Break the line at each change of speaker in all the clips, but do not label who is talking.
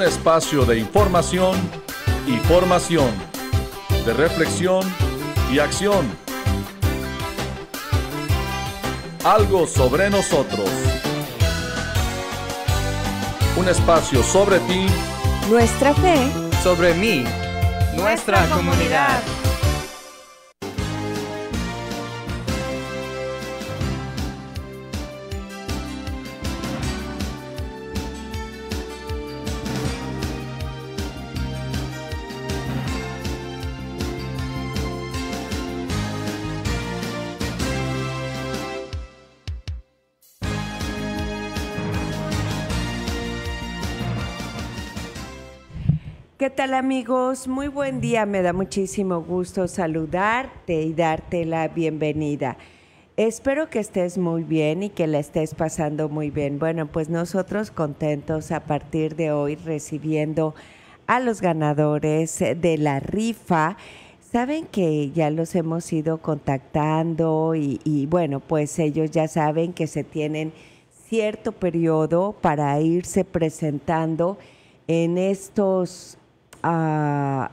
un espacio de información y formación, de reflexión y acción. Algo sobre nosotros. Un espacio sobre ti. Nuestra fe. Sobre mí. Nuestra, comunidad. ¿Qué tal amigos? Muy buen día, me da muchísimo gusto saludarte y darte la bienvenida. Espero que estés muy bien y que la estés pasando muy bien. Bueno, pues nosotros contentos a partir de hoy recibiendo a los ganadores de la rifa. Saben que ya los hemos ido contactando y, bueno, pues ellos ya saben que se tienen cierto periodo para irse presentando en estos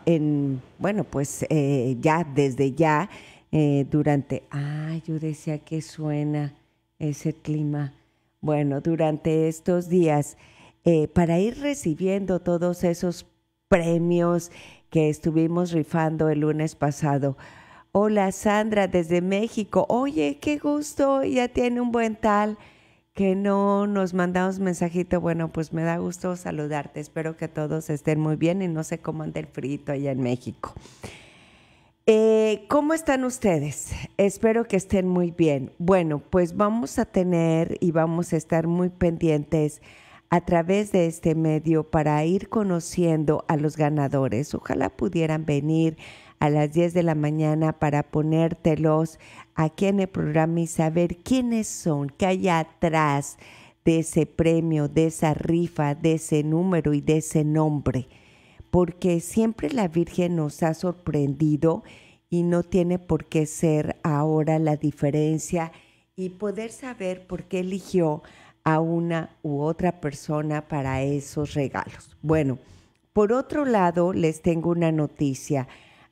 en, bueno, pues eh, ya, desde ya, eh, durante, ah, yo decía que suena ese clima. Bueno, durante estos días, eh, para ir recibiendo todos esos premios que estuvimos rifando el lunes pasado. Hola Sandra desde México. Oye, qué gusto, ya tiene un buen tal que no nos mandamos mensajito, bueno, pues me da gusto saludarte. Espero que todos estén muy bien y no sé cómo anda el frito allá en México. Eh, ¿Cómo están ustedes? Espero que estén muy bien. Bueno, pues vamos a tener y vamos a estar muy pendientes a través de este medio para ir conociendo a los ganadores. Ojalá pudieran venir a las 10 de la mañana para ponértelos aquí en el programa y saber quiénes son, que hay atrás de ese premio, de esa rifa, de ese número y de ese nombre. Porque siempre la Virgen nos ha sorprendido y no tiene por qué ser ahora la diferencia y poder saber por qué eligió a una u otra persona para esos regalos. Bueno, por otro lado, les tengo una noticia.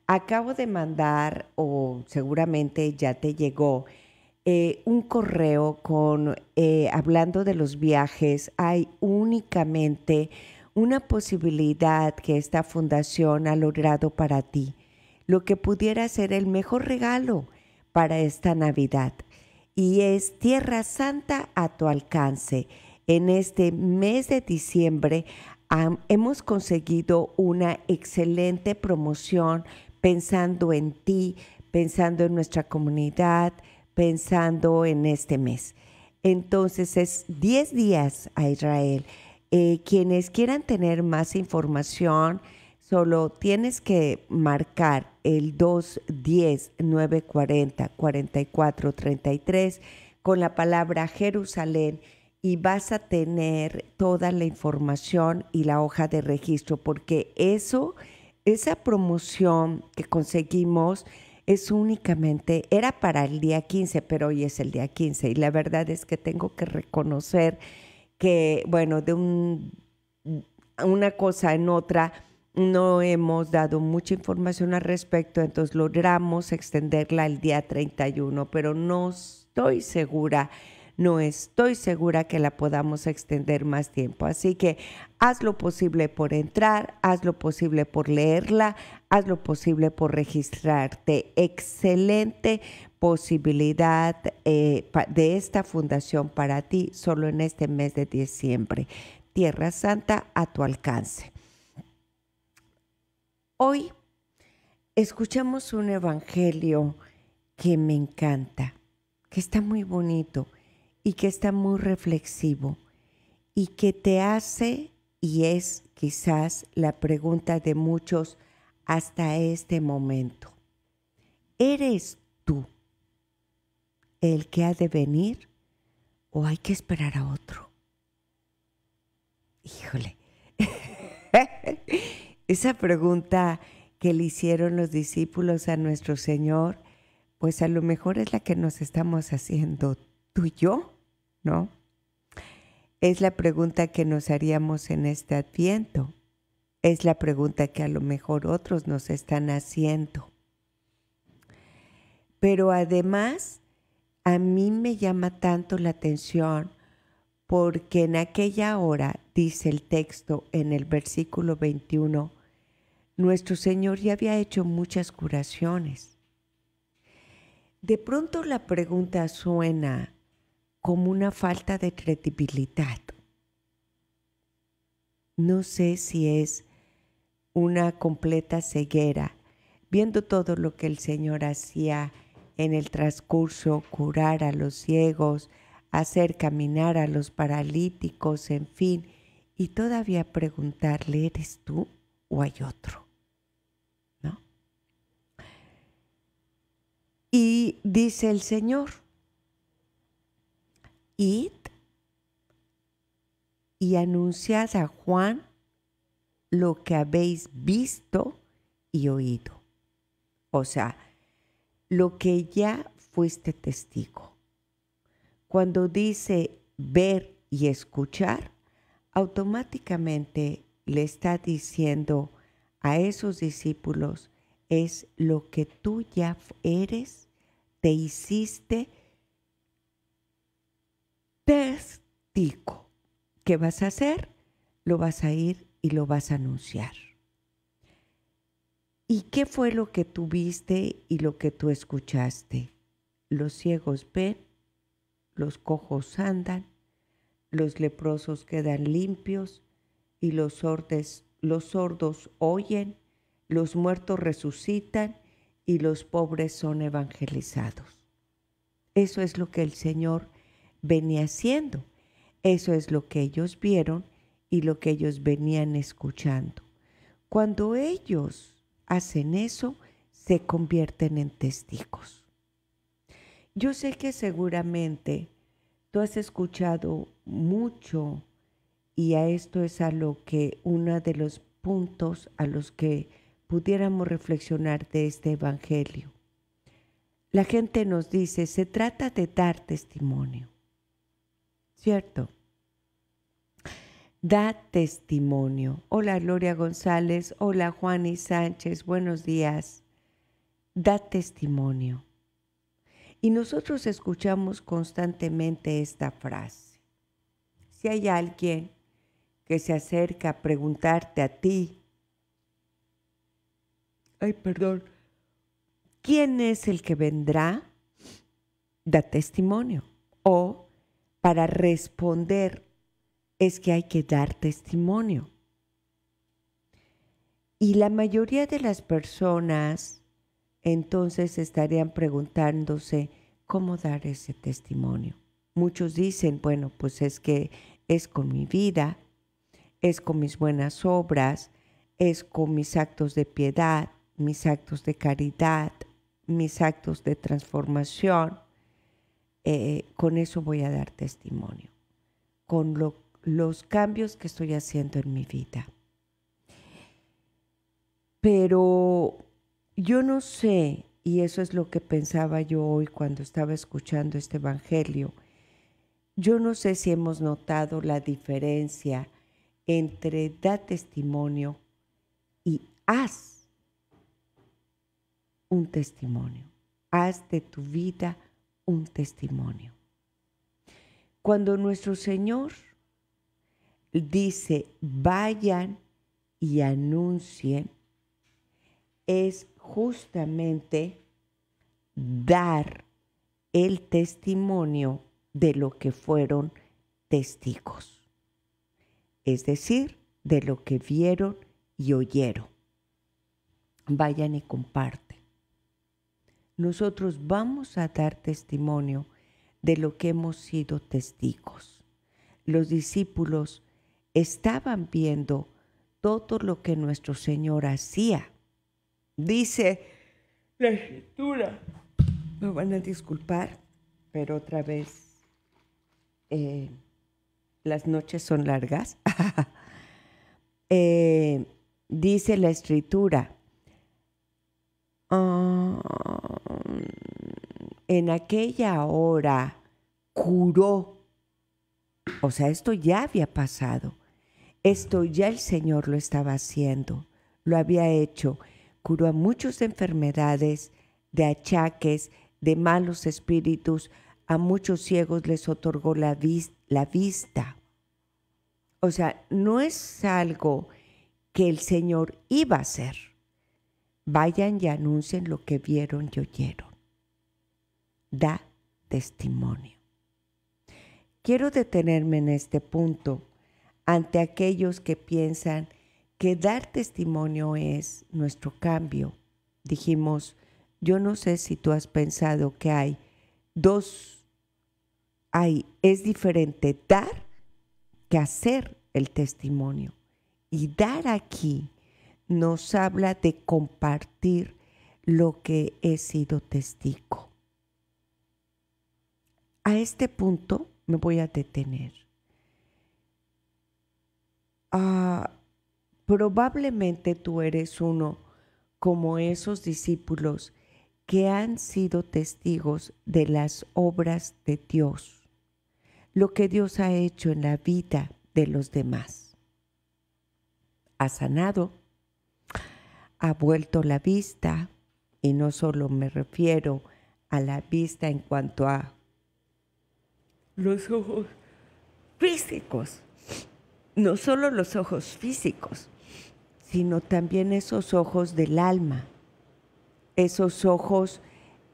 Acabo de mandar, o seguramente ya te llegó, eh, un correo con, eh, hablando de los viajes, hay únicamente una posibilidad que esta fundación ha logrado para ti, lo que pudiera ser el mejor regalo para esta Navidad. Y es Tierra Santa a tu alcance. En este mes de diciembre hemos conseguido una excelente promoción pensando en ti, pensando en nuestra comunidad, pensando en este mes. Entonces es 10 días a Israel. Eh, quienes quieran tener más información, solo tienes que marcar el 210-940-4433 con la palabra Jerusalén y vas a tener toda la información y la hoja de registro, porque eso esa promoción que conseguimos es únicamente, era para el día 15, pero hoy es el día 15 y la verdad es que tengo que reconocer que, bueno, de una cosa en otra, no hemos dado mucha información al respecto, entonces logramos extenderla el día 31, pero no estoy segura no estoy segura que la podamos extender más tiempo. Así que haz lo posible por entrar, haz lo posible por leerla, haz lo posible por registrarte. Excelente posibilidad eh, de esta fundación para ti solo en este mes de diciembre. Tierra Santa a tu alcance. Hoy escuchamos un evangelio que me encanta, que está muy bonito, y que está muy reflexivo y que te hace, y es quizás la pregunta de muchos hasta este momento, ¿eres tú el que ha de venir o hay que esperar a otro? Híjole, esa pregunta que le hicieron los discípulos a nuestro Señor, pues a lo mejor es la que nos estamos haciendo tú y yo ¿no? Es la pregunta que nos haríamos en este adviento. Es la pregunta que a lo mejor otros nos están haciendo. Pero además, a mí me llama tanto la atención porque en aquella hora, dice el texto en el versículo 21, nuestro Señor ya había hecho muchas curaciones. De pronto la pregunta suena, como una falta de credibilidad. No sé si es una completa ceguera, viendo todo lo que el Señor hacía en el transcurso, curar a los ciegos, hacer caminar a los paralíticos, en fin, y todavía preguntarle, ¿eres tú o hay otro? ¿No? Y dice el Señor, id y anunciad a Juan lo que habéis visto y oído. O sea, lo que ya fuiste testigo. Cuando dice ver y escuchar, automáticamente le está diciendo a esos discípulos, es lo que tú ya eres, te hiciste Testico. ¿Qué vas a hacer? Lo vas a ir y lo vas a anunciar. ¿Y qué fue lo que tú viste y lo que tú escuchaste? Los ciegos ven, los cojos andan, los leprosos quedan limpios y los los sordos oyen, los muertos resucitan y los pobres son evangelizados. Eso es lo que el Señor venía haciendo. Eso es lo que ellos vieron y lo que ellos venían escuchando. Cuando ellos hacen eso, se convierten en testigos. Yo sé que seguramente tú has escuchado mucho y a esto es a lo que uno de los puntos a los que pudiéramos reflexionar de este Evangelio. La gente nos dice, se trata de dar testimonio. ¿cierto? Da testimonio. Hola Gloria González, hola Juan y Sánchez, buenos días. Da testimonio. Y nosotros escuchamos constantemente esta frase. Si hay alguien que se acerca a preguntarte a ti, ay, perdón, ¿quién es el que vendrá? Da testimonio. O para responder es que hay que dar testimonio. Y la mayoría de las personas entonces estarían preguntándose cómo dar ese testimonio. Muchos dicen, bueno, pues es que es con mi vida, es con mis buenas obras, es con mis actos de piedad, mis actos de caridad, mis actos de transformación. Eh, con eso voy a dar testimonio, con los cambios que estoy haciendo en mi vida. Pero yo no sé, y eso es lo que pensaba yo hoy cuando estaba escuchando este Evangelio, yo no sé si hemos notado la diferencia entre da testimonio y haz un testimonio. Haz de tu vida un testimonio. Cuando nuestro Señor dice, vayan y anuncien, es justamente dar el testimonio de lo que fueron testigos, es decir, de lo que vieron y oyeron. Vayan y compartan nosotros vamos a dar testimonio de lo que hemos sido testigos. Los discípulos estaban viendo todo lo que nuestro Señor hacía. Dice la escritura, me van a disculpar, pero otra vez eh, las noches son largas. Eh, dice la escritura, ah, en aquella hora curó, o sea, esto ya había pasado, esto ya el Señor lo estaba haciendo, lo había hecho, curó a muchas enfermedades, de achaques, de malos espíritus, a muchos ciegos les otorgó la, la vista. O sea, no es algo que el Señor iba a hacer. Vayan y anuncien lo que vieron y oyeron da testimonio. Quiero detenerme en este punto ante aquellos que piensan que dar testimonio es nuestro cambio. Dijimos, yo no sé si tú has pensado que hay dos, hay, es diferente dar que hacer el testimonio. Y dar aquí nos habla de compartir lo que he sido testigo a este punto me voy a detener. Ah, probablemente tú eres uno como esos discípulos que han sido testigos de las obras de Dios, lo que Dios ha hecho en la vida de los demás. Ha sanado, ha vuelto la vista, y no solo me refiero a la vista en cuanto a los ojos físicos, no solo los ojos físicos, sino también esos ojos del alma, esos ojos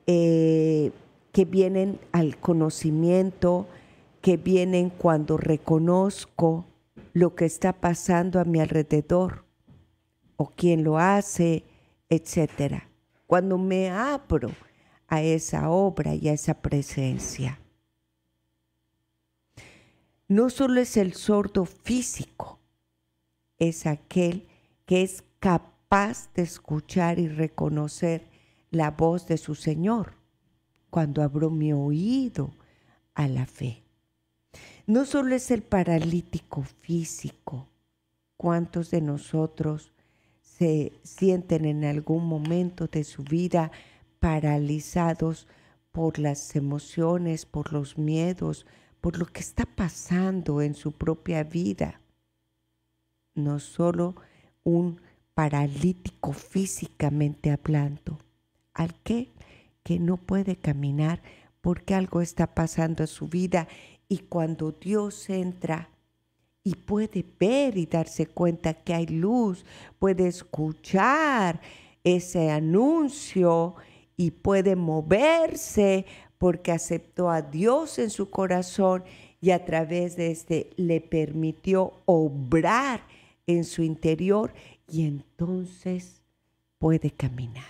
eh, que vienen al conocimiento, que vienen cuando reconozco lo que está pasando a mi alrededor o quién lo hace, etcétera. Cuando me abro a esa obra y a esa presencia no solo es el sordo físico, es aquel que es capaz de escuchar y reconocer la voz de su Señor cuando abro mi oído a la fe. No solo es el paralítico físico, cuántos de nosotros se sienten en algún momento de su vida paralizados por las emociones, por los miedos, por lo que está pasando en su propia vida. No solo un paralítico físicamente hablando, al que, que no puede caminar porque algo está pasando en su vida y cuando Dios entra y puede ver y darse cuenta que hay luz, puede escuchar ese anuncio y puede moverse porque aceptó a Dios en su corazón y a través de este le permitió obrar en su interior y entonces puede caminar.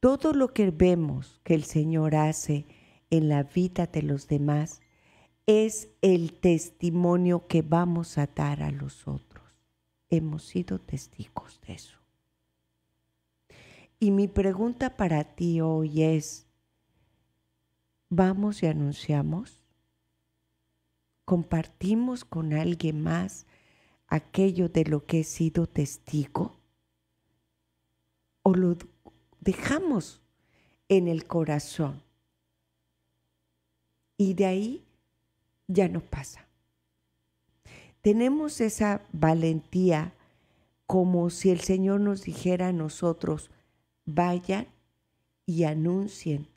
Todo lo que vemos que el Señor hace en la vida de los demás es el testimonio que vamos a dar a los otros. Hemos sido testigos de eso. Y mi pregunta para ti hoy es, ¿vamos y anunciamos? ¿Compartimos con alguien más aquello de lo que he sido testigo? ¿O lo dejamos en el corazón? Y de ahí ya no pasa. Tenemos esa valentía como si el Señor nos dijera a nosotros, vayan y anuncien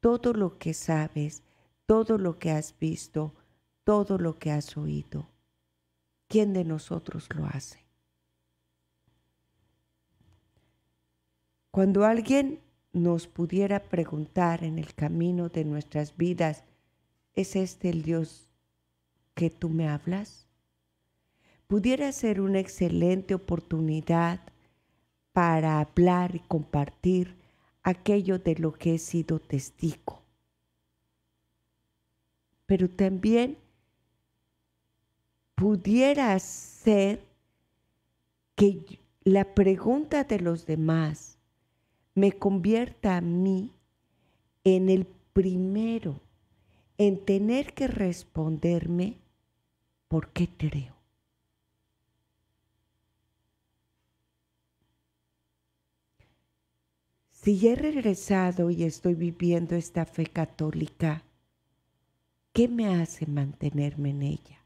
todo lo que sabes, todo lo que has visto, todo lo que has oído. ¿Quién de nosotros lo hace? Cuando alguien nos pudiera preguntar en el camino de nuestras vidas, ¿es este el Dios que tú me hablas? Pudiera ser una excelente oportunidad para hablar y compartir aquello de lo que he sido testigo. Pero también pudiera ser que la pregunta de los demás me convierta a mí en el primero en tener que responderme por qué creo. si ya he regresado y estoy viviendo esta fe católica, ¿qué me hace mantenerme en ella?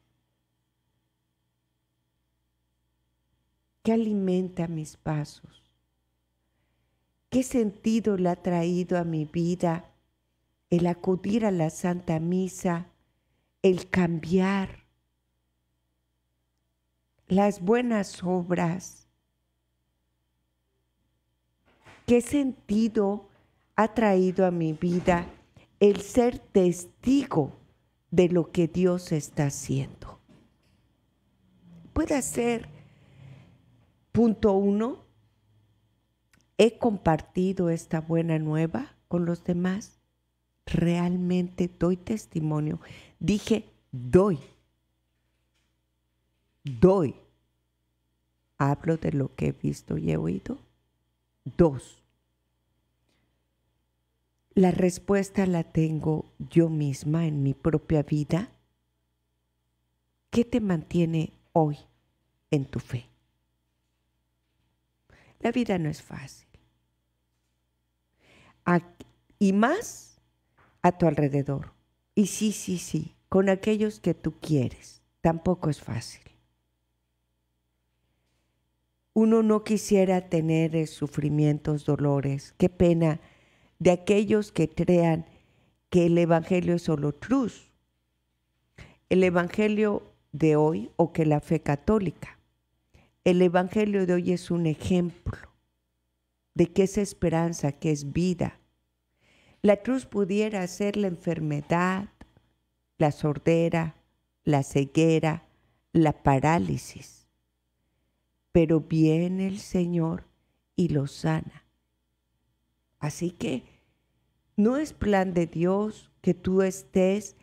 ¿Qué alimenta mis pasos? ¿Qué sentido le ha traído a mi vida el acudir a la Santa Misa, el cambiar las buenas obras, ¿Qué sentido ha traído a mi vida el ser testigo de lo que Dios está haciendo? Puede ser, punto uno, he compartido esta buena nueva con los demás. Realmente doy testimonio. Dije, doy. Doy. Hablo de lo que he visto y he oído. Dos la respuesta la tengo yo misma en mi propia vida. ¿Qué te mantiene hoy en tu fe? La vida no es fácil. y más a tu alrededor. Y sí, sí, sí, con aquellos que tú quieres. Tampoco es fácil. Uno no quisiera tener eh, sufrimientos, dolores. Qué pena de aquellos que crean que el Evangelio es solo cruz, el Evangelio de hoy o que la fe católica. El Evangelio de hoy es un ejemplo de que es esperanza, que es vida. La cruz pudiera ser la enfermedad, la sordera, la ceguera, la parálisis. Pero viene el Señor y lo sana. Así que no es plan de Dios que tú estés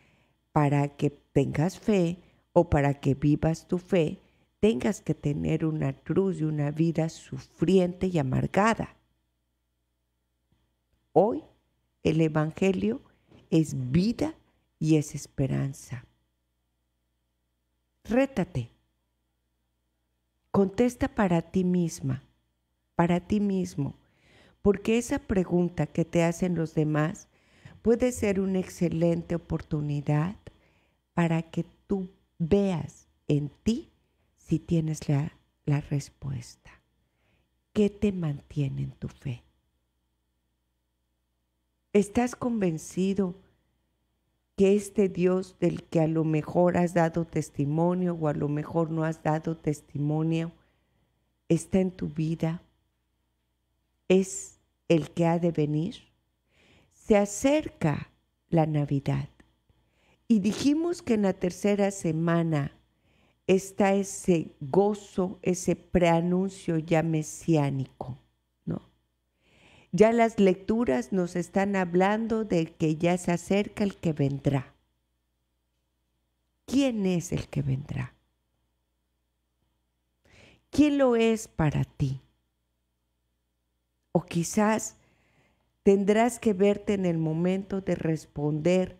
para que tengas fe o para que vivas tu fe, tengas que tener una cruz y una vida sufriente y amargada. Hoy el Evangelio es vida y es esperanza. Rétate. Contesta para ti misma, para ti mismo porque esa pregunta que te hacen los demás puede ser una excelente oportunidad para que tú veas en ti si tienes la, respuesta. ¿Qué te mantiene en tu fe? ¿Estás convencido que este Dios del que a lo mejor has dado testimonio o a lo mejor no has dado testimonio está en tu vida es el que ha de venir. Se acerca la Navidad. Y dijimos que en la tercera semana está ese gozo, ese preanuncio ya mesiánico, ¿no? Ya las lecturas nos están hablando de que ya se acerca el que vendrá. ¿Quién es el que vendrá? ¿Quién lo es para ti? O quizás tendrás que verte en el momento de responder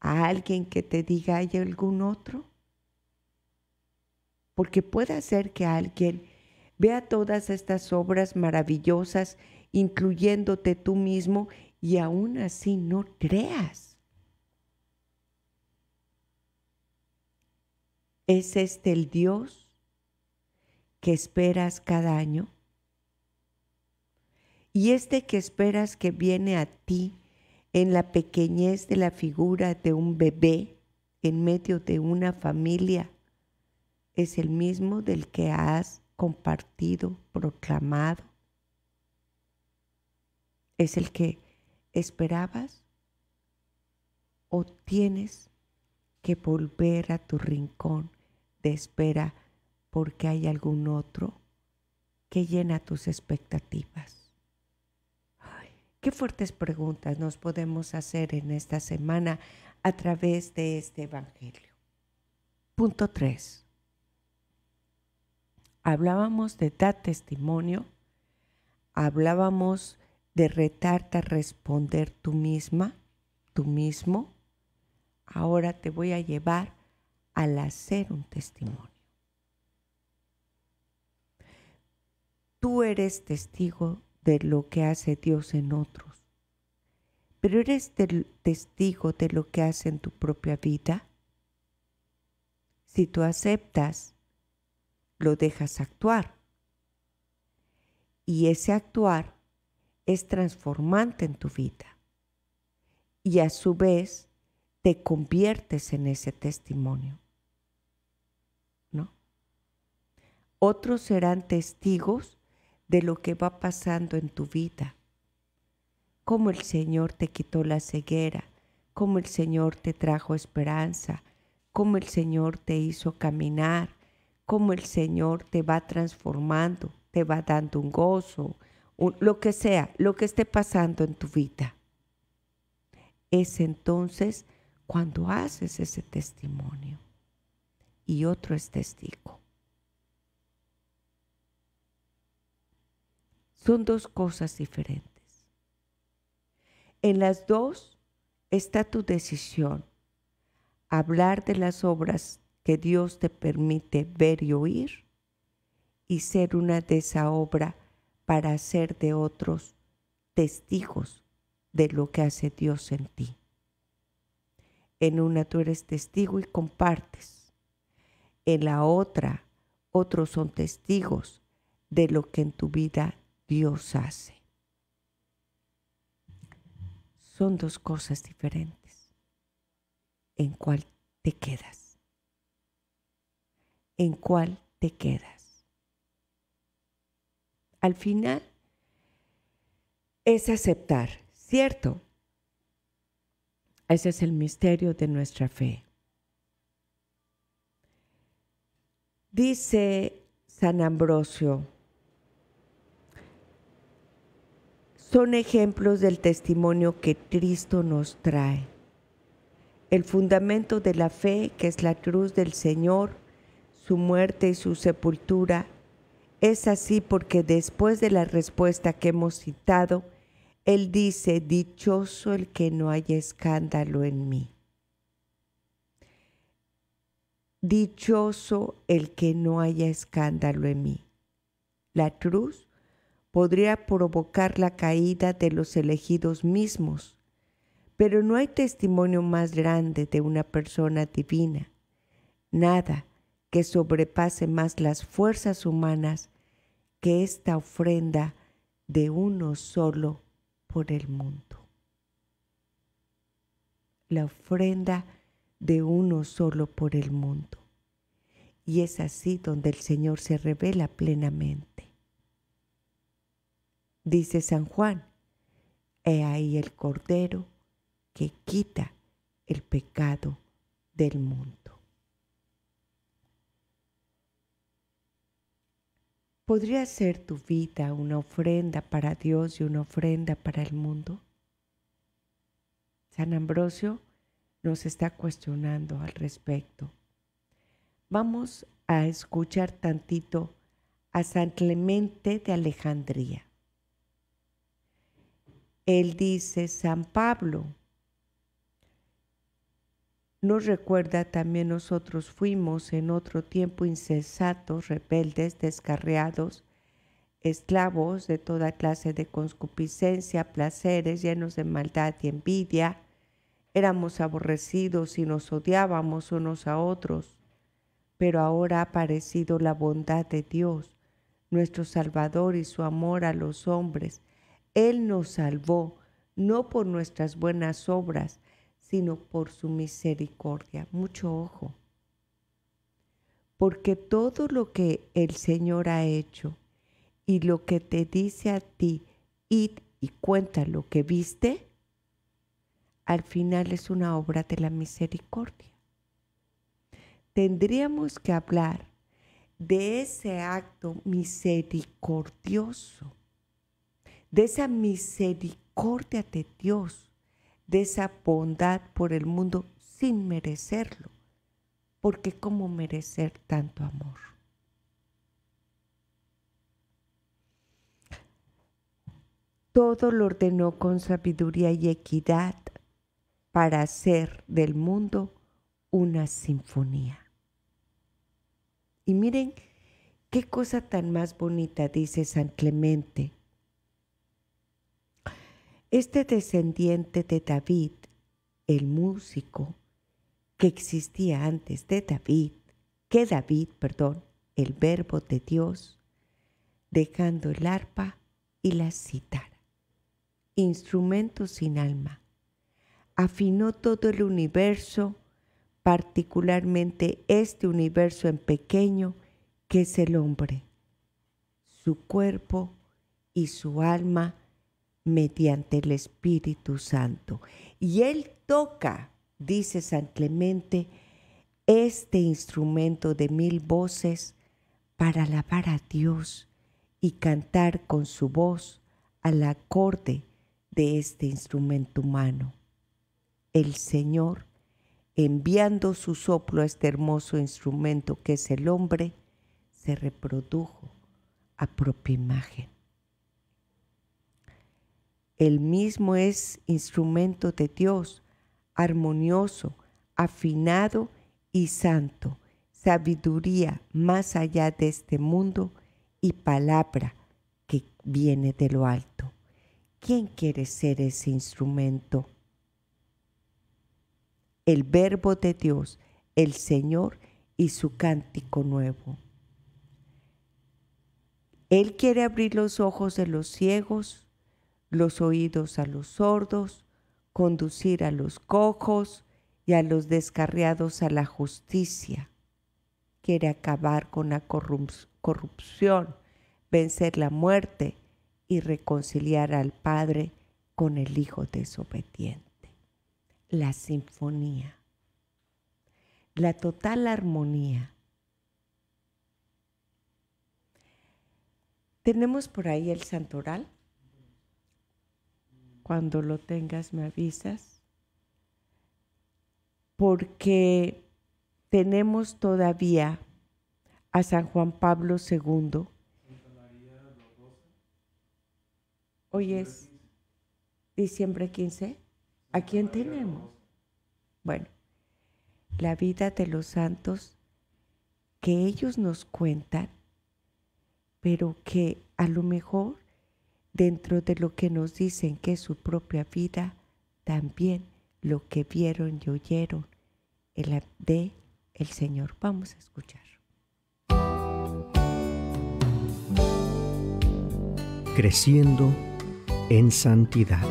a alguien que te diga, ¿hay algún otro? Porque puede ser que alguien vea todas estas obras maravillosas, incluyéndote tú mismo, y aún así no creas. ¿Es este el Dios que esperas cada año? y este que esperas que viene a ti en la pequeñez de la figura de un bebé en medio de una familia es el mismo del que has compartido, proclamado. Es el que esperabas o tienes que volver a tu rincón de espera porque hay algún otro que llena tus expectativas. Qué fuertes preguntas nos podemos hacer en esta semana a través de este Evangelio. Punto 3. Hablábamos de dar testimonio, hablábamos de retarte a responder tú misma, tú mismo. Ahora te voy a llevar al hacer un testimonio. Tú eres testigo de lo que hace Dios en otros, pero eres testigo de lo que hace en tu propia vida. Si tú aceptas, lo dejas actuar. Y ese actuar es transformante en tu vida. Y a su vez te conviertes en ese testimonio. ¿No? Otros serán testigos de lo que va pasando en tu vida. Cómo el Señor te quitó la ceguera, cómo el Señor te trajo esperanza, cómo el Señor te hizo caminar, cómo el Señor te va transformando, te va dando un gozo, lo que sea, lo que esté pasando en tu vida. Es entonces cuando haces ese testimonio y otro es testigo. son dos cosas diferentes. En las dos está tu decisión, hablar de las obras que Dios te permite ver y oír y ser una de esa obra para hacer de otros testigos de lo que hace Dios en ti. En una tú eres testigo y compartes. En la otra, otros son testigos de lo que en tu vida Dios hace. Son dos cosas diferentes. ¿En cuál te quedas? ¿En cuál te quedas? Al final es aceptar, ¿cierto? Ese es el misterio de nuestra fe. Dice San Ambrosio, son ejemplos del testimonio que Cristo nos trae. El fundamento de la fe, que es la cruz del Señor, su muerte y su sepultura, es así porque después de la respuesta que hemos citado, Él dice, dichoso el que no haya escándalo en mí. Dichoso el que no haya escándalo en mí. La cruz podría provocar la caída de los elegidos mismos. Pero no hay testimonio más grande de una persona divina, nada que sobrepase más las fuerzas humanas que esta ofrenda de uno solo por el mundo. La ofrenda de uno solo por el mundo. Y es así donde el Señor se revela plenamente dice San Juan, he ahí el Cordero que quita el pecado del mundo. ¿Podría ser tu vida una ofrenda para Dios y una ofrenda para el mundo? San Ambrosio nos está cuestionando al respecto. Vamos a escuchar tantito a San Clemente de Alejandría. Él dice, San Pablo, nos recuerda también nosotros fuimos en otro tiempo insensatos, rebeldes, descarriados, esclavos de toda clase de concupiscencia, placeres, llenos de maldad y envidia. Éramos aborrecidos y nos odiábamos unos a otros. Pero ahora ha aparecido la bondad de Dios, nuestro Salvador y su amor a los hombres él nos salvó, no por nuestras buenas obras, sino por su misericordia. Mucho ojo. Porque todo lo que el Señor ha hecho y lo que te dice a ti, id y cuenta lo que viste, al final es una obra de la misericordia. Tendríamos que hablar de ese acto misericordioso de esa misericordia de Dios, de esa bondad por el mundo sin merecerlo, porque ¿cómo merecer tanto amor? Todo lo ordenó con sabiduría y equidad para hacer del mundo una sinfonía. Y miren qué cosa tan más bonita dice San Clemente este descendiente de David, el músico que existía antes de David, que David, perdón, el verbo de Dios, dejando el arpa y la cítara, instrumento sin alma, afinó todo el universo, particularmente este universo en pequeño que es el hombre, su cuerpo y su alma mediante el Espíritu Santo. Y Él toca, dice San Clemente, este instrumento de mil voces para alabar a Dios y cantar con su voz al acorde de este instrumento humano. El Señor, enviando su soplo a este hermoso instrumento que es el hombre, se reprodujo a propia imagen. El mismo es instrumento de Dios, armonioso, afinado y santo, sabiduría más allá de este mundo y palabra que viene de lo alto. ¿Quién quiere ser ese instrumento? El verbo de Dios, el Señor y su cántico nuevo. Él quiere abrir los ojos de los ciegos los oídos a los sordos, conducir a los cojos y a los descarriados a la justicia. Quiere acabar con la corrupción, vencer la muerte y reconciliar al Padre con el Hijo desobediente. La sinfonía, la total armonía. Tenemos por ahí el santoral. Cuando lo tengas me avisas. Porque tenemos todavía a San Juan Pablo II. Hoy es diciembre 15. ¿A quién tenemos? Bueno, la vida de los santos que ellos nos cuentan, pero que a lo mejor dentro de lo que nos dicen que es su propia vida, también lo que vieron y oyeron el de el Señor. Vamos a escuchar.
Creciendo en santidad.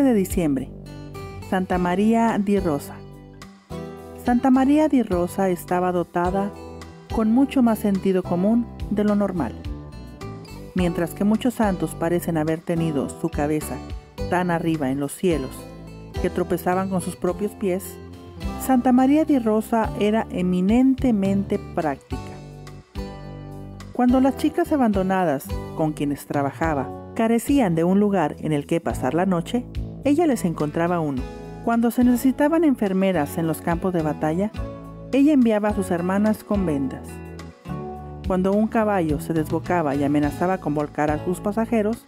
de diciembre. Santa María di Rosa. Santa María di Rosa estaba dotada con mucho más sentido común de lo normal. Mientras que muchos santos parecen haber tenido su cabeza tan arriba en los cielos que tropezaban con sus propios pies, Santa María di Rosa era eminentemente práctica. Cuando las chicas abandonadas con quienes trabajaba carecían de un lugar en el que pasar la noche, ella les encontraba uno. Cuando se necesitaban enfermeras en los campos de batalla, ella enviaba a sus hermanas con vendas. Cuando un caballo se desbocaba y amenazaba con volcar a sus pasajeros,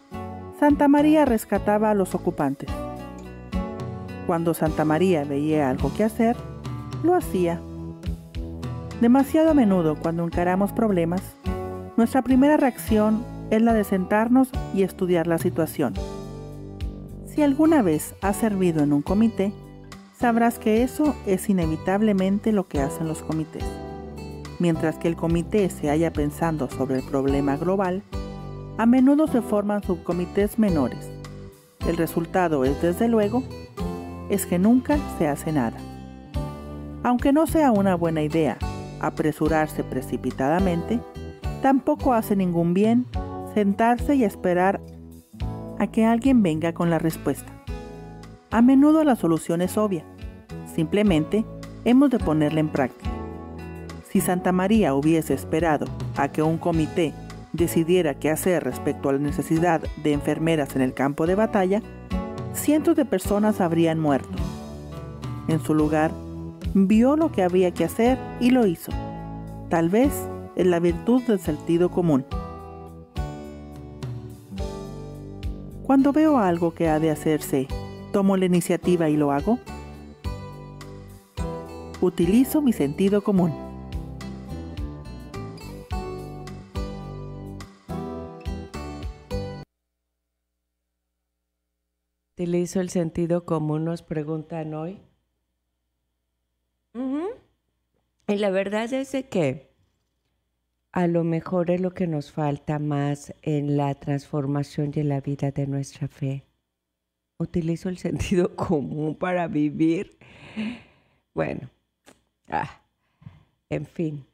Santa María rescataba a los ocupantes. Cuando Santa María veía algo que hacer, lo hacía. Demasiado a menudo cuando encaramos problemas, nuestra primera reacción es la de sentarnos y estudiar la situación. Si alguna vez has servido en un comité, sabrás que eso es inevitablemente lo que hacen los comités. Mientras que el comité se haya pensando sobre el problema global, a menudo se forman subcomités menores. El resultado es, desde luego, es que nunca se hace nada. Aunque no sea una buena idea apresurarse precipitadamente, tampoco hace ningún bien sentarse y esperar a que alguien venga con la respuesta. A menudo la solución es obvia, simplemente hemos de ponerla en práctica. Si Santa María hubiese esperado a que un comité decidiera qué hacer respecto a la necesidad de enfermeras en el campo de batalla, cientos de personas habrían muerto. En su lugar, vio lo que había que hacer y lo hizo. Tal vez en la virtud del sentido común. Cuando veo algo que ha de hacerse, tomo la iniciativa y lo hago. Utilizo mi sentido común. ¿Utilizo el
sentido común? Nos preguntan hoy. Y la verdad es que a lo mejor es lo que nos falta más en la transformación y en la vida de nuestra fe. Utilizo el sentido común para vivir. Bueno, ah, en fin.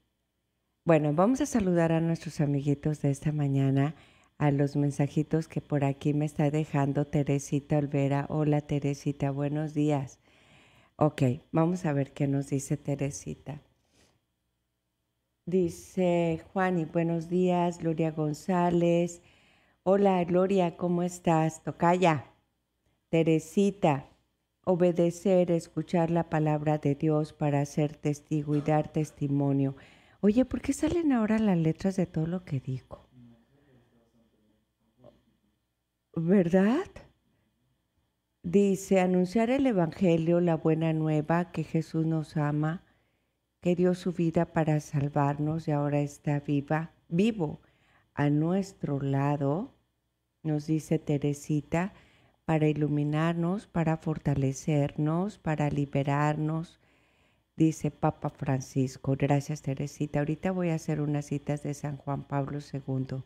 Bueno, vamos a saludar a nuestros amiguitos de esta mañana, a los mensajitos que por aquí me está dejando Teresita Olvera. Hola Teresita, buenos días. Ok, vamos a ver qué nos dice Teresita. Dice Juan y buenos días, Gloria González. Hola Gloria, ¿cómo estás? Tocaya. Teresita, obedecer, escuchar la palabra de Dios para ser testigo y dar testimonio. Oye, ¿por qué salen ahora las letras de todo lo que digo? ¿Verdad? Dice, anunciar el Evangelio, la buena nueva, que Jesús nos ama que dio su vida para salvarnos y ahora está viva, vivo a nuestro lado, nos dice Teresita, para iluminarnos, para fortalecernos, para liberarnos, dice Papa Francisco. Gracias Teresita. Ahorita voy a hacer unas citas de San Juan Pablo II.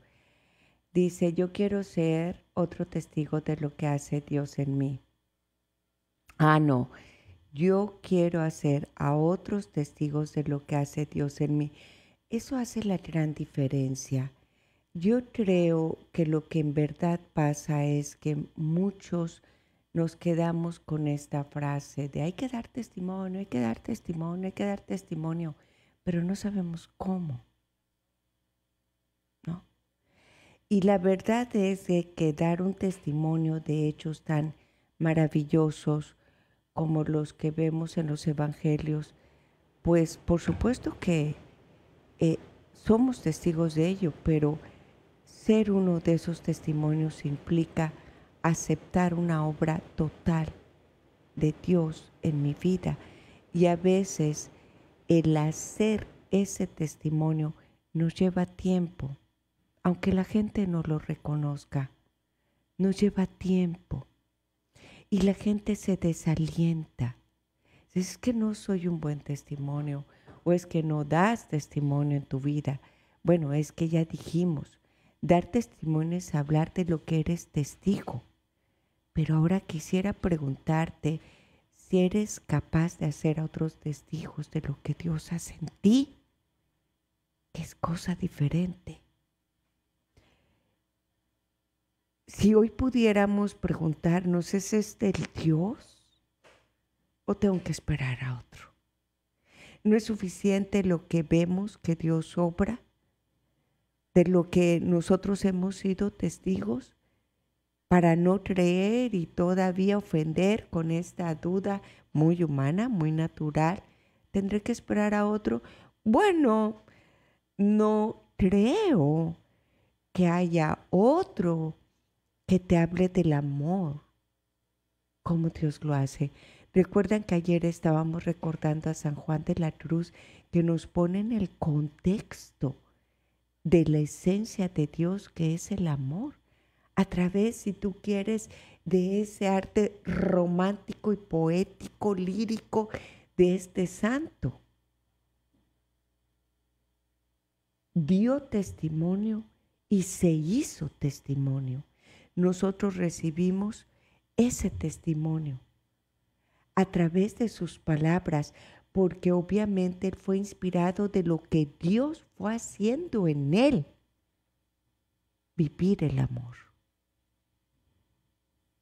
Dice, yo quiero ser otro testigo de lo que hace Dios en mí. Ah, no yo quiero hacer a otros testigos de lo que hace Dios en mí. Eso hace la gran diferencia. Yo creo que lo que en verdad pasa es que muchos nos quedamos con esta frase de hay que dar testimonio, hay que dar testimonio, hay que dar testimonio, pero no sabemos cómo. Y la verdad es que dar un testimonio de hechos tan maravillosos como los que vemos en los evangelios, pues por supuesto que eh, somos testigos de ello, pero ser uno de esos testimonios implica aceptar una obra total de Dios en mi vida. Y a veces el hacer ese testimonio nos lleva tiempo, aunque la gente no lo reconozca, nos lleva tiempo y la gente se desalienta. Es que no soy un buen testimonio o es que no das testimonio en tu vida. Bueno, es que ya dijimos, dar testimonio es hablar de lo que eres testigo. Pero ahora quisiera preguntarte si eres capaz de hacer a otros testigos de lo que Dios hace en ti, es cosa diferente. si hoy pudiéramos preguntarnos, ¿es este el Dios o tengo que esperar a otro? ¿No es suficiente lo que vemos que Dios obra? ¿De lo que nosotros hemos sido testigos? Para no creer y todavía ofender con esta duda muy humana, muy natural, tendré que esperar a otro. Bueno, no creo que haya otro que te hable del amor, como Dios lo hace. Recuerdan que ayer estábamos recordando a San Juan de la Cruz que nos pone en el contexto de la esencia de Dios que es el amor. A través, si tú quieres, de ese arte romántico y poético, lírico de este santo. Dio testimonio y se hizo testimonio nosotros recibimos ese testimonio a través de sus palabras, porque obviamente él fue inspirado de lo que Dios fue haciendo en él. Vivir el amor.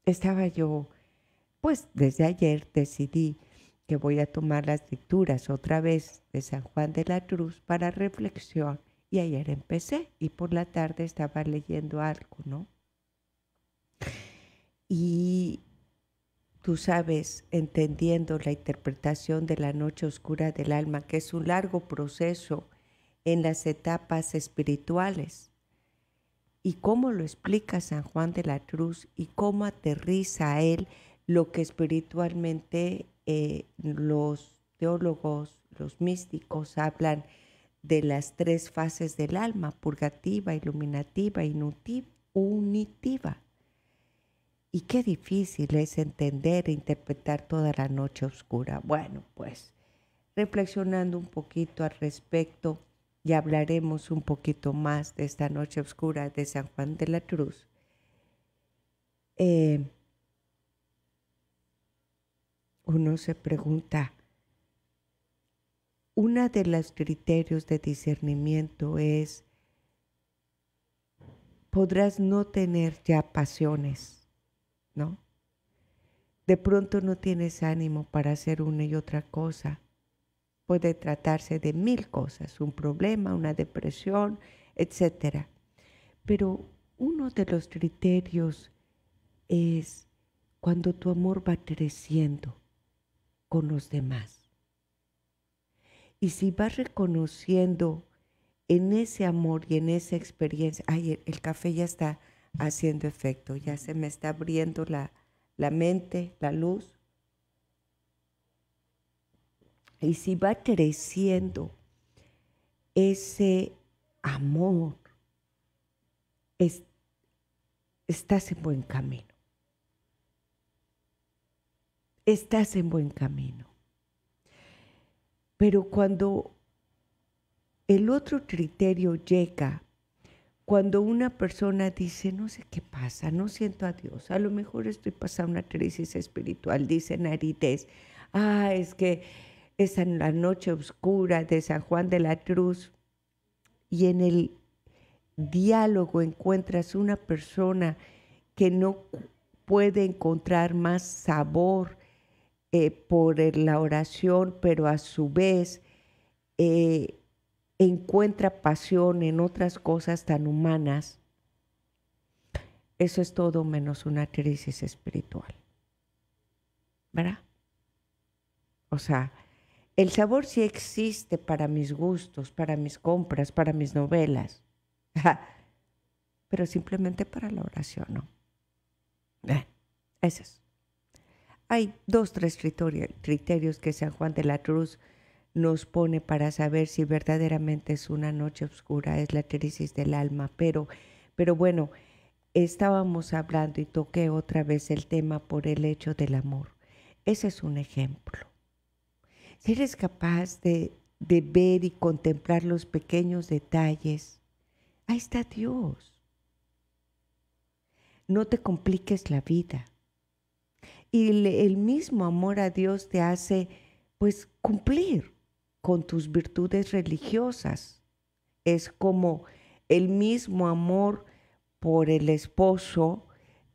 Estaba yo, pues desde ayer decidí que voy a tomar las lecturas otra vez de San Juan de la Cruz para reflexión y ayer empecé y por la tarde estaba leyendo algo, ¿no? Y tú sabes, entendiendo la interpretación de la noche oscura del alma, que es un largo proceso en las etapas espirituales. Y cómo lo explica San Juan de la Cruz y cómo aterriza a él lo que espiritualmente eh, los teólogos, los místicos hablan de las tres fases del alma, purgativa, iluminativa y unitiva. Y qué difícil es entender e interpretar toda la noche oscura. Bueno, pues reflexionando un poquito al respecto, y hablaremos un poquito más de esta noche oscura de San Juan de la Cruz. Eh, uno se pregunta, uno de los criterios de discernimiento es, podrás no tener ya pasiones ¿no? De pronto no tienes ánimo para hacer una y otra cosa. Puede tratarse de mil cosas, un problema, una depresión, etc. Pero uno de los criterios es cuando tu amor va creciendo con los demás. Y si vas reconociendo en ese amor y en esa experiencia, ay, el café ya está haciendo efecto, ya se me está abriendo la, mente, la luz. Y si va creciendo ese amor, estás en buen camino. Estás en buen camino. Pero cuando el otro criterio llega cuando una persona dice, no sé qué pasa, no siento a Dios, a lo mejor estoy pasando una crisis espiritual, dice aridez, ah, es que es en la noche oscura de San Juan de la Cruz, y en el diálogo encuentras una persona que no puede encontrar más sabor eh, por la oración, pero a su vez eh, encuentra pasión en otras cosas tan humanas, eso es todo menos una crisis espiritual. ¿Verdad? O sea, el sabor sí existe para mis gustos, para mis compras, para mis novelas, pero simplemente para la oración, ¿no? eso es. Hay dos, tres criterios que San Juan de la Cruz nos pone para saber si verdaderamente es una noche oscura, es la crisis del alma. Pero, pero bueno, estábamos hablando y toqué otra vez el tema por el hecho del amor. Ese es un ejemplo. Si eres capaz de, ver y contemplar los pequeños detalles, ahí está Dios. No te compliques la vida. Y el, mismo amor a Dios te hace, pues, cumplir con tus virtudes religiosas. Es como el mismo amor por el esposo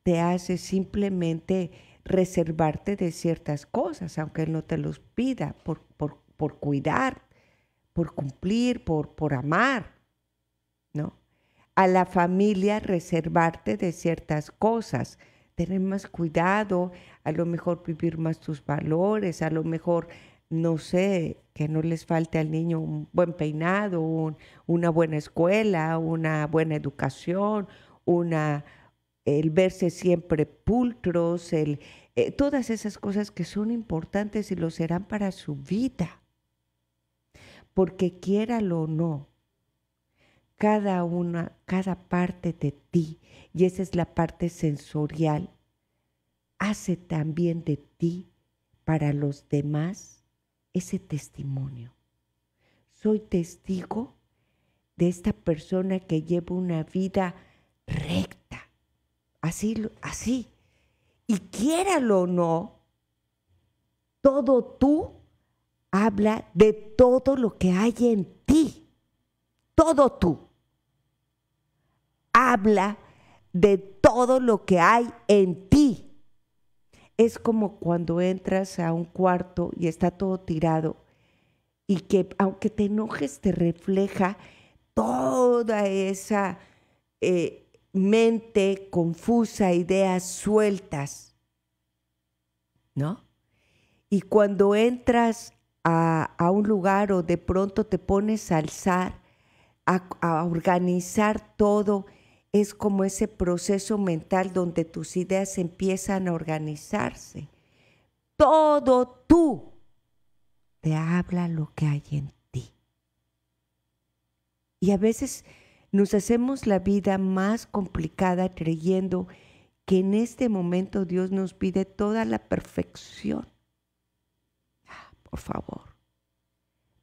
te hace simplemente reservarte de ciertas cosas, aunque él no te los pida, por, por, cuidar, por cumplir, por, por amar, ¿no? A la familia reservarte de ciertas cosas, tener más cuidado, a lo mejor vivir más tus valores, a lo mejor no sé, que no les falte al niño un buen peinado, una buena escuela, una buena educación, una, el verse siempre pultros, eh, todas esas cosas que son importantes y lo serán para su vida. Porque quiéralo o no, cada una, cada parte de ti, y esa es la parte sensorial, hace también de ti para los demás ese testimonio. Soy testigo de esta persona que lleva una vida recta, así, así. Y quiéralo o no, todo tú habla de todo lo que hay en ti. Todo tú habla de todo lo que hay en ti es como cuando entras a un cuarto y está todo tirado y que aunque te enojes te refleja toda esa eh, mente confusa, ideas sueltas, ¿no? Y cuando entras a, un lugar o de pronto te pones a alzar, a organizar todo, es como ese proceso mental donde tus ideas empiezan a organizarse. Todo tú te habla lo que hay en ti. Y a veces nos hacemos la vida más complicada creyendo que en este momento Dios nos pide toda la perfección. Ah, por favor.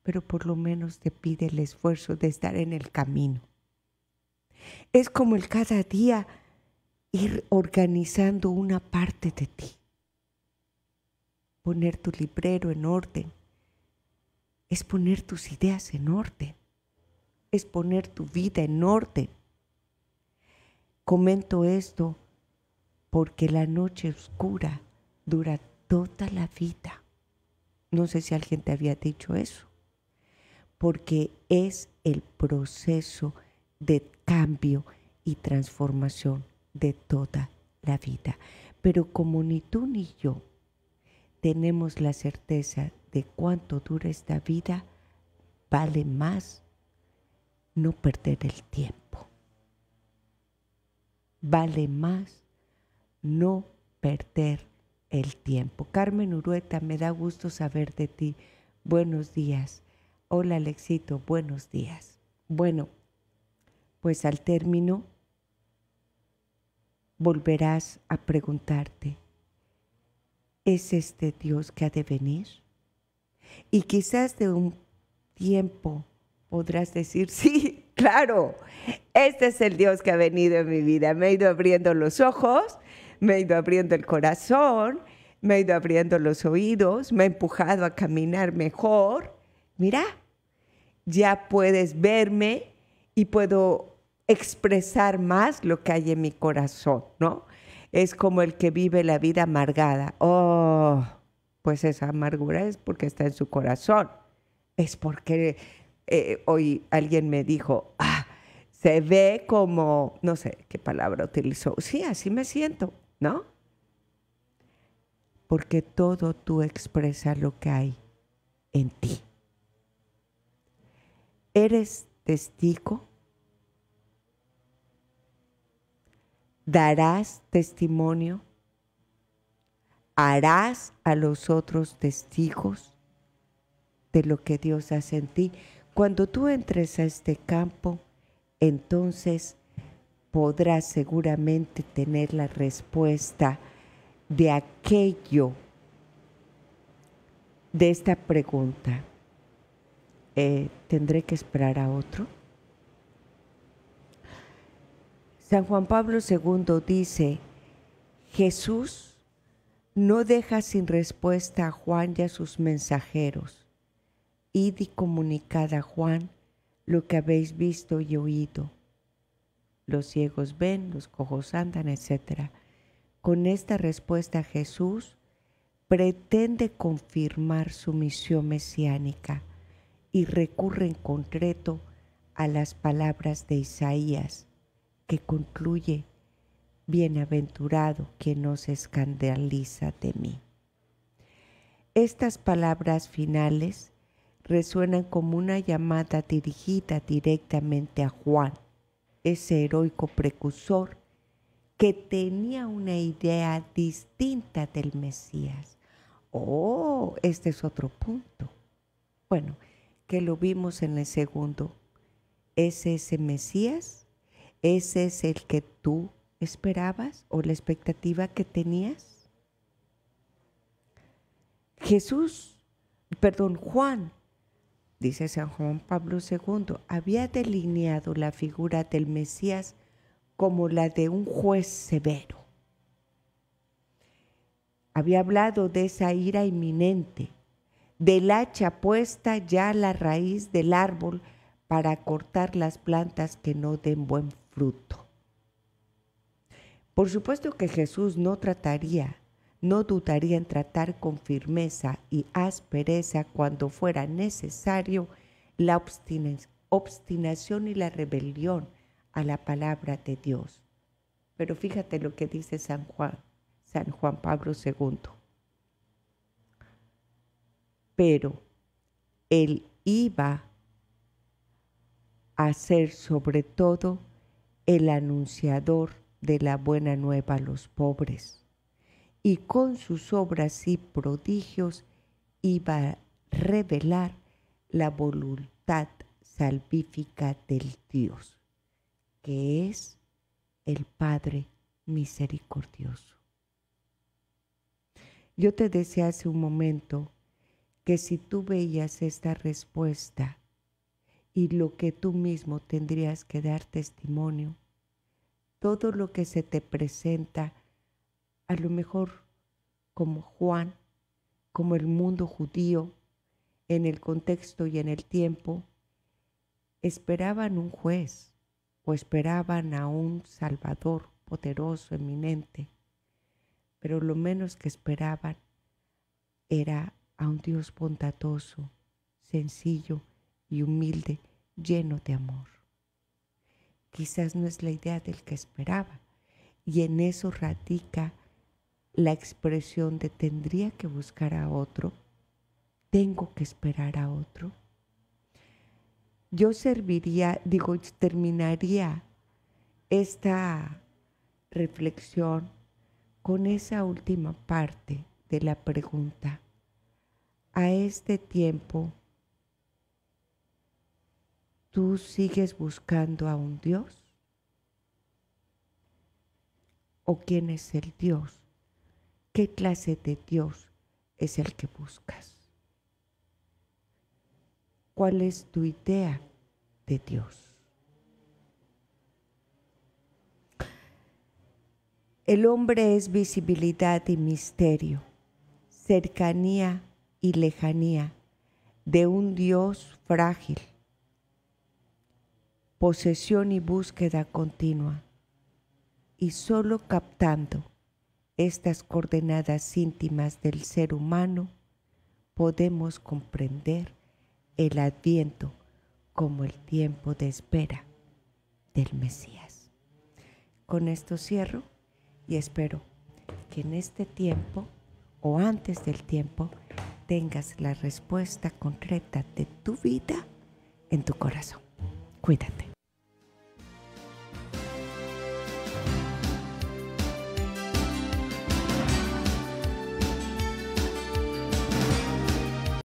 Pero por lo menos te pide el esfuerzo de estar en el camino es como el cada día ir organizando una parte de ti. Poner tu librero en orden es poner tus ideas en orden, es poner tu vida en orden. Comento esto porque la noche oscura dura toda la vida. No sé si alguien te había dicho eso, porque es el proceso de cambio y transformación de toda la vida. Pero como ni tú ni yo tenemos la certeza de cuánto dura esta vida, vale más no perder el tiempo. Vale más no perder el tiempo. Carmen Urueta, me da gusto saber de ti. Buenos días. Hola Alexito, buenos días. Bueno, pues al término volverás a preguntarte, ¿es este Dios que ha de venir? Y quizás de un tiempo podrás decir, sí, claro, este es el Dios que ha venido en mi vida. Me ha ido abriendo los ojos, me ha ido abriendo el corazón, me ha ido abriendo los oídos, me ha empujado a caminar mejor. Mira, ya puedes verme y puedo expresar más lo que hay en mi corazón, ¿no? Es como el que vive la vida amargada. Oh, pues esa amargura es porque está en su corazón. Es porque eh, hoy alguien me dijo, ah, se ve como, no sé qué palabra utilizó. Sí, así me siento, ¿no? Porque todo tú expresas lo que hay en ti. Eres testigo darás testimonio, harás a los otros testigos de lo que Dios hace en ti. Cuando tú entres a este campo, entonces podrás seguramente tener la respuesta de aquello, de esta pregunta. Eh, ¿Tendré que esperar a otro? San Juan Pablo II dice, Jesús no deja sin respuesta a Juan y a sus mensajeros. Id y comunicad a Juan lo que habéis visto y oído. Los ciegos ven, los cojos andan, etc. Con esta respuesta Jesús pretende confirmar su misión mesiánica y recurre en concreto a las palabras de Isaías que concluye, Bienaventurado que no se escandaliza de mí. Estas palabras finales resuenan como una llamada dirigida directamente a Juan, ese heroico precursor que tenía una idea distinta del Mesías. Oh, este es otro punto. Bueno, que lo vimos en el segundo. ¿Es ese Mesías? ¿Ese es el que tú esperabas o la expectativa que tenías? Jesús, perdón, Juan, dice San Juan Pablo II, había delineado la figura del Mesías como la de un juez severo. Había hablado de esa ira inminente, del hacha puesta ya a la raíz del árbol para cortar las plantas que no den buen fruto. Por supuesto que Jesús no trataría, no dudaría en tratar con firmeza y aspereza cuando fuera necesario la obstinación y la rebelión a la palabra de Dios. Pero fíjate lo que dice San Juan, San Juan Pablo II. Pero él iba a ser sobre todo el anunciador de la buena nueva a los pobres, y con sus obras y prodigios iba a revelar la voluntad salvífica del Dios, que es el Padre misericordioso. Yo te decía hace un momento que si tú veías esta respuesta y lo que tú mismo tendrías que dar testimonio, todo lo que se te presenta, a lo mejor como Juan, como el mundo judío, en el contexto y en el tiempo, esperaban un juez o esperaban a un Salvador poderoso, eminente, pero lo menos que esperaban era a un Dios bondadoso, sencillo, y humilde, lleno de amor. Quizás no es la idea del que esperaba y en eso radica la expresión de tendría que buscar a otro, tengo que esperar a otro. Yo serviría, digo, terminaría esta reflexión con esa última parte de la pregunta. A este tiempo, ¿Tú sigues buscando a un Dios? ¿O quién es el Dios? ¿Qué clase de Dios es el que buscas? ¿Cuál es tu idea de Dios? El hombre es visibilidad y misterio, cercanía y lejanía de un Dios frágil posesión y búsqueda continua. Y solo captando estas coordenadas íntimas del ser humano, podemos comprender el adviento como el tiempo de espera del Mesías. Con esto cierro y espero que en este tiempo o antes del tiempo tengas la respuesta concreta de tu vida en tu corazón. Cuídate.